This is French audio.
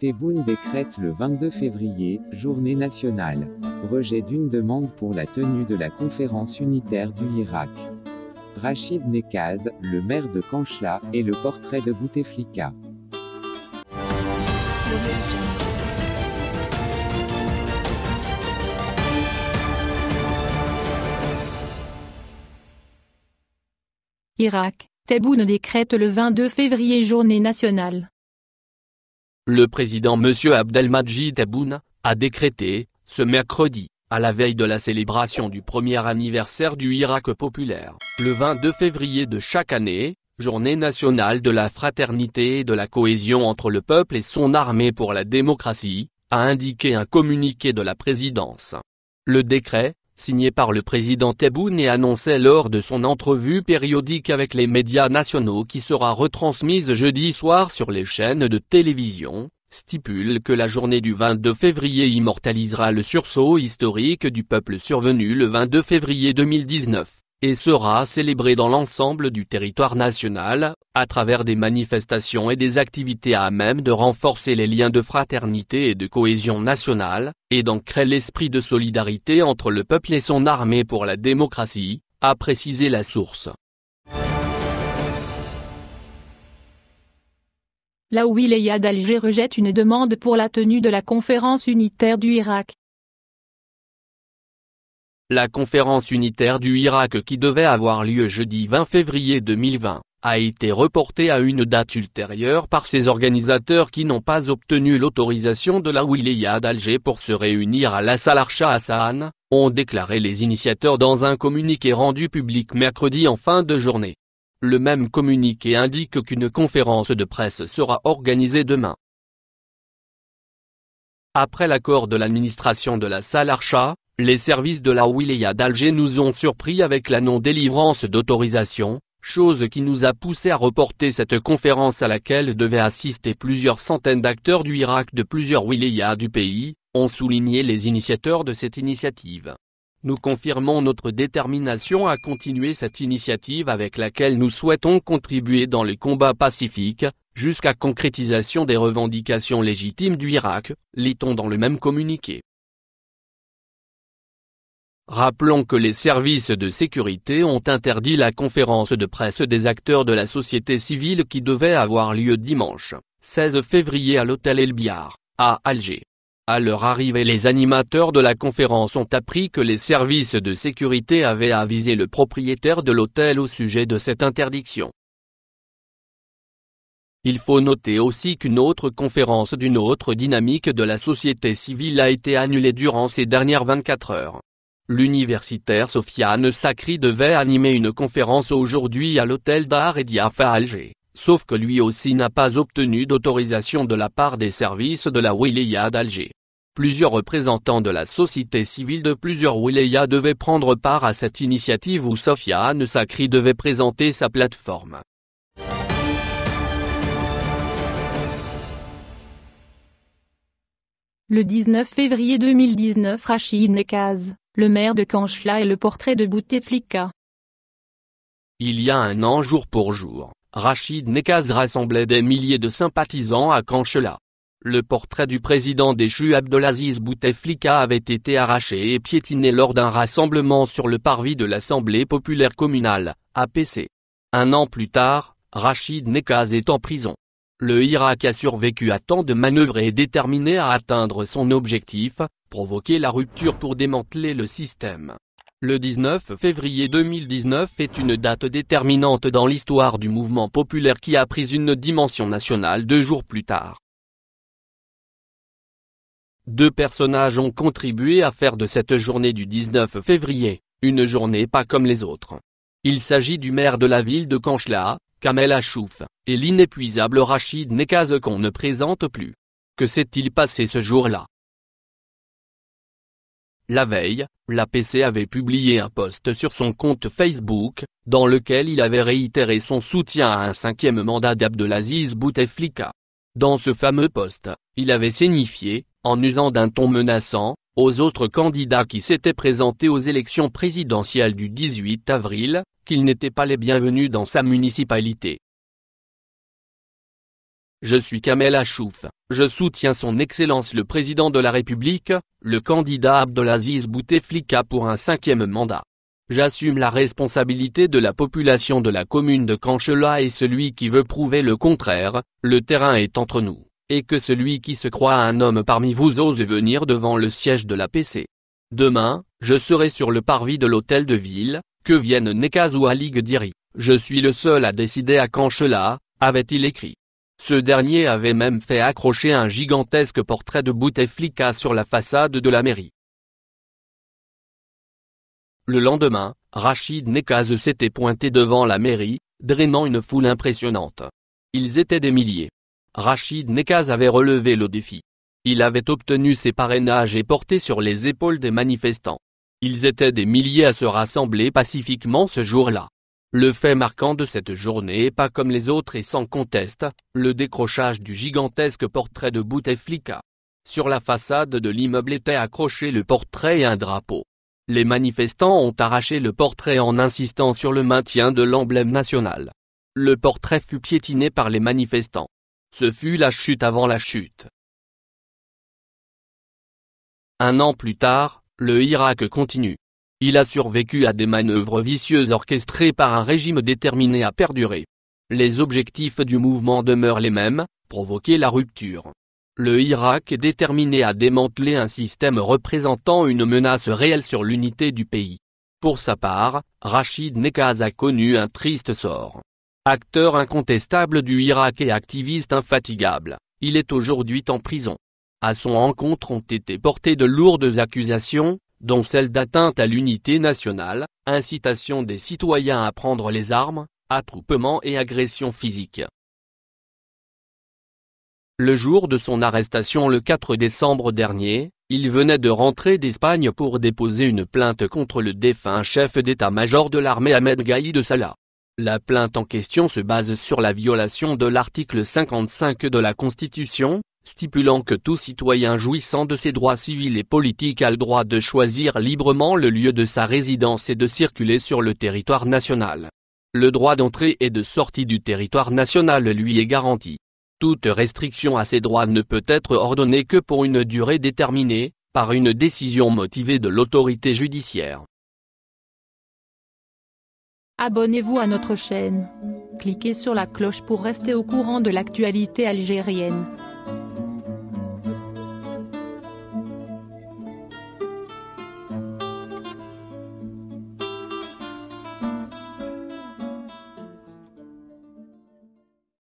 Tebboune décrète le 22 février, journée nationale. Rejet d'une demande pour la tenue de la conférence unitaire du Irak. Rachid Nekaz, le maire de Kanchla, et le portrait de Bouteflika. Irak, Tebboune décrète le 22 février journée nationale le président M. Abdelmadjid Tebboune, a décrété, ce mercredi, à la veille de la célébration du premier anniversaire du Irak populaire, le 22 février de chaque année, journée nationale de la fraternité et de la cohésion entre le peuple et son armée pour la démocratie, a indiqué un communiqué de la présidence. Le décret, signé par le président Tebboune et annoncé lors de son entrevue périodique avec les médias nationaux qui sera retransmise jeudi soir sur les chaînes de télévision, stipule que la journée du 22 février immortalisera le sursaut historique du peuple survenu le 22 février 2019 et sera célébré dans l'ensemble du territoire national, à travers des manifestations et des activités à même de renforcer les liens de fraternité et de cohésion nationale, et d'ancrer l'esprit de solidarité entre le peuple et son armée pour la démocratie, a précisé la source. La Wilaya d'Alger rejette une demande pour la tenue de la conférence unitaire du Irak. La conférence unitaire du Irak qui devait avoir lieu jeudi 20 février 2020, a été reportée à une date ultérieure par ses organisateurs qui n'ont pas obtenu l'autorisation de la Wilaya d'Alger pour se réunir à la salle Archa Hassan, ont déclaré les initiateurs dans un communiqué rendu public mercredi en fin de journée. Le même communiqué indique qu'une conférence de presse sera organisée demain. Après l'accord de l'administration de la salle les services de la wilaya d'Alger nous ont surpris avec la non-délivrance d'autorisation, chose qui nous a poussé à reporter cette conférence à laquelle devaient assister plusieurs centaines d'acteurs du Irak de plusieurs wilayas du pays, ont souligné les initiateurs de cette initiative. Nous confirmons notre détermination à continuer cette initiative avec laquelle nous souhaitons contribuer dans les combats pacifiques, jusqu'à concrétisation des revendications légitimes du Irak, lit-on dans le même communiqué. Rappelons que les services de sécurité ont interdit la conférence de presse des acteurs de la société civile qui devait avoir lieu dimanche, 16 février à l'hôtel El à Alger. À leur arrivée les animateurs de la conférence ont appris que les services de sécurité avaient avisé le propriétaire de l'hôtel au sujet de cette interdiction. Il faut noter aussi qu'une autre conférence d'une autre dynamique de la société civile a été annulée durant ces dernières 24 heures. L'universitaire Sofiane Sakri devait animer une conférence aujourd'hui à l'hôtel d'art et à Alger, sauf que lui aussi n'a pas obtenu d'autorisation de la part des services de la Wilaya d'Alger. Plusieurs représentants de la société civile de plusieurs wilayas devaient prendre part à cette initiative où Sofiane Sacri devait présenter sa plateforme. Le 19 février 2019 Rachid Nekaz, le maire de Kanchela et le portrait de Bouteflika. Il y a un an jour pour jour, Rachid Nekaz rassemblait des milliers de sympathisants à Kanchla. Le portrait du président déchu Abdelaziz Bouteflika avait été arraché et piétiné lors d'un rassemblement sur le parvis de l'Assemblée populaire communale, APC. Un an plus tard, Rachid Nekaz est en prison le Irak a survécu à tant de manœuvres et est déterminé à atteindre son objectif, provoquer la rupture pour démanteler le système. Le 19 février 2019 est une date déterminante dans l'histoire du mouvement populaire qui a pris une dimension nationale deux jours plus tard. Deux personnages ont contribué à faire de cette journée du 19 février, une journée pas comme les autres. Il s'agit du maire de la ville de Kanchla, Kamel Achouf, et l'inépuisable Rachid Nekaz qu'on ne présente plus. Que s'est-il passé ce jour-là La veille, la PC avait publié un post sur son compte Facebook, dans lequel il avait réitéré son soutien à un cinquième mandat d'Abdelaziz Bouteflika. Dans ce fameux post, il avait signifié, en usant d'un ton menaçant, aux autres candidats qui s'étaient présentés aux élections présidentielles du 18 avril, n'étaient pas les bienvenus dans sa municipalité. Je suis Kamel Achouf, je soutiens son Excellence le Président de la République, le candidat Abdelaziz Bouteflika pour un cinquième mandat. J'assume la responsabilité de la population de la commune de Canchela et celui qui veut prouver le contraire, le terrain est entre nous, et que celui qui se croit un homme parmi vous ose venir devant le siège de la PC. Demain, je serai sur le parvis de l'hôtel de ville, que ou Ali Gdiri. je suis le seul à décider à quand avait-il écrit. Ce dernier avait même fait accrocher un gigantesque portrait de Bouteflika sur la façade de la mairie. Le lendemain, Rachid Nekaz s'était pointé devant la mairie, drainant une foule impressionnante. Ils étaient des milliers. Rachid Nekaz avait relevé le défi. Il avait obtenu ses parrainages et porté sur les épaules des manifestants. Ils étaient des milliers à se rassembler pacifiquement ce jour-là. Le fait marquant de cette journée est pas comme les autres et sans conteste, le décrochage du gigantesque portrait de Bouteflika. Sur la façade de l'immeuble était accroché le portrait et un drapeau. Les manifestants ont arraché le portrait en insistant sur le maintien de l'emblème national. Le portrait fut piétiné par les manifestants. Ce fut la chute avant la chute. Un an plus tard, le Irak continue. Il a survécu à des manœuvres vicieuses orchestrées par un régime déterminé à perdurer. Les objectifs du mouvement demeurent les mêmes, provoquer la rupture. Le Irak est déterminé à démanteler un système représentant une menace réelle sur l'unité du pays. Pour sa part, Rachid Nekaz a connu un triste sort. Acteur incontestable du Irak et activiste infatigable, il est aujourd'hui en prison. À son encontre ont été portées de lourdes accusations, dont celles d'atteinte à l'unité nationale, incitation des citoyens à prendre les armes, attroupement et agression physique. Le jour de son arrestation le 4 décembre dernier, il venait de rentrer d'Espagne pour déposer une plainte contre le défunt chef d'état-major de l'armée Ahmed Gaïd de Salah. La plainte en question se base sur la violation de l'article 55 de la Constitution, stipulant que tout citoyen jouissant de ses droits civils et politiques a le droit de choisir librement le lieu de sa résidence et de circuler sur le territoire national. Le droit d'entrée et de sortie du territoire national lui est garanti. Toute restriction à ces droits ne peut être ordonnée que pour une durée déterminée, par une décision motivée de l'autorité judiciaire. Abonnez-vous à notre chaîne. Cliquez sur la cloche pour rester au courant de l'actualité algérienne.